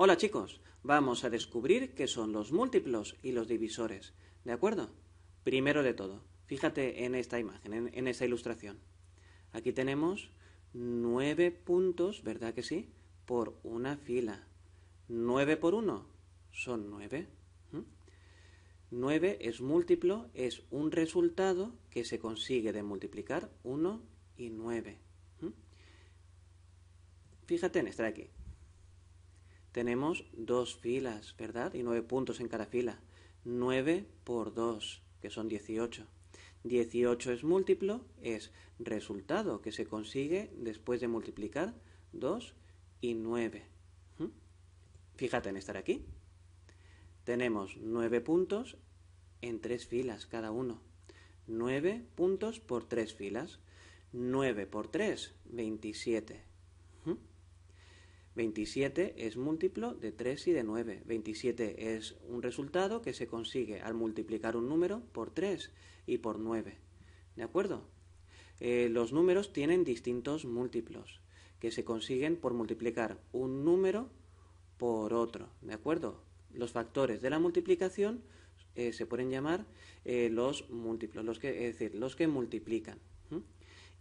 Hola chicos, vamos a descubrir qué son los múltiplos y los divisores, ¿de acuerdo? Primero de todo, fíjate en esta imagen, en, esta ilustración. Aquí tenemos nueve puntos, ¿verdad que sí? Por una fila. nueve por uno son 9. Nueve 9 es múltiplo, es un resultado que se consigue de multiplicar 1 y 9. Fíjate en esta de aquí tenemos dos filas, ¿verdad? Y nueve puntos en cada fila. 9 por 2, que son 18. 18 es múltiplo, es resultado que se consigue después de multiplicar 2 y 9. ¿Mm? Fíjate en estar aquí. Tenemos 9 puntos en 3 filas cada uno. 9 puntos por 3 filas. 9 por 3, 27. 27 es múltiplo de 3 y de 9. 27 es un resultado que se consigue al multiplicar un número por 3 y por 9. ¿De acuerdo? Eh, los números tienen distintos múltiplos que se consiguen por multiplicar un número por otro. ¿De acuerdo? Los factores de la multiplicación eh, se pueden llamar eh, los múltiplos, que, es decir, los que multiplican.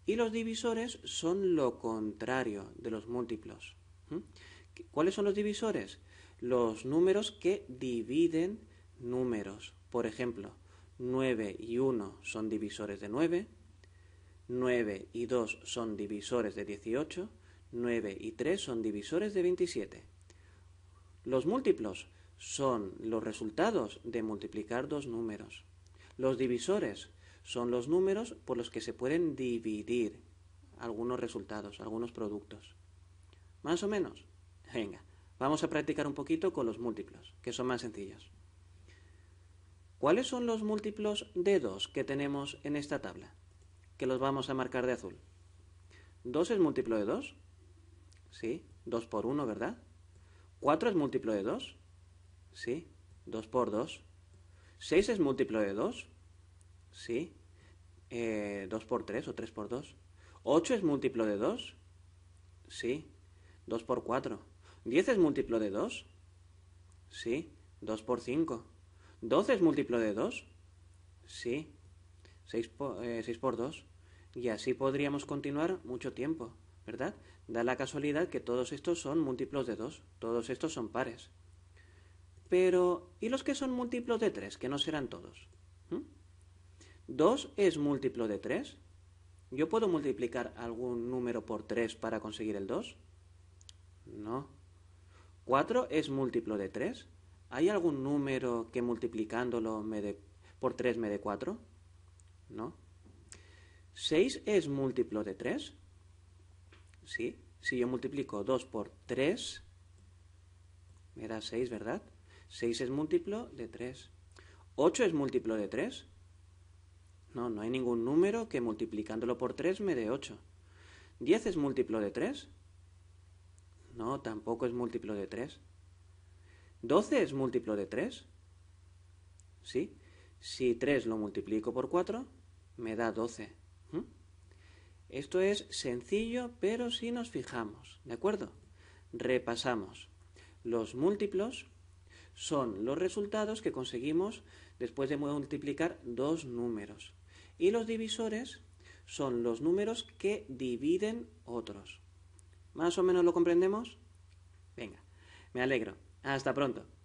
Y los divisores son lo contrario de los múltiplos. ¿Cuáles son los divisores? Los números que dividen números. Por ejemplo, 9 y 1 son divisores de 9, 9 y 2 son divisores de 18, 9 y 3 son divisores de 27. Los múltiplos son los resultados de multiplicar dos números. Los divisores son los números por los que se pueden dividir algunos resultados, algunos productos. ¿Más o menos? Venga, vamos a practicar un poquito con los múltiplos, que son más sencillos. ¿Cuáles son los múltiplos de 2 que tenemos en esta tabla? Que los vamos a marcar de azul. ¿2 es múltiplo de 2? Sí, 2 por 1, ¿verdad? ¿4 es múltiplo de 2? Sí, 2 por 2. ¿6 es múltiplo de 2? Sí, eh, 2 por 3 o 3 por 2. ¿8 es múltiplo de 2? Sí, 2 por 4. ¿10 es múltiplo de 2? Sí. 2 por 5. ¿12 es múltiplo de 2? Sí. 6 eh, por, 2. Y así podríamos continuar mucho tiempo, ¿verdad? Da la casualidad que todos estos son múltiplos de 2. Todos estos son pares. Pero, ¿y los que son múltiplos de 3, que no serán todos? ¿2 ¿Mm? es múltiplo de 3? ¿Yo puedo multiplicar algún número por 3 para conseguir el 2? No. 4 es múltiplo de 3. ¿Hay algún número que multiplicándolo me de, por 3 me dé 4? No. 6 es múltiplo de 3. Sí. Si yo multiplico 2 por 3, me da 6, ¿verdad? 6 es múltiplo de 3. 8 es múltiplo de 3. No, no hay ningún número que multiplicándolo por 3 me dé 8. 10 es múltiplo de 3. No, tampoco es múltiplo de 3. ¿12 es múltiplo de 3? ¿Sí? Si 3 lo multiplico por 4, me da 12. ¿Mm? Esto es sencillo, pero si nos fijamos, ¿de acuerdo? Repasamos. Los múltiplos son los resultados que conseguimos después de multiplicar dos números. Y los divisores son los números que dividen otros. ¿Más o menos lo comprendemos? Venga, me alegro. Hasta pronto.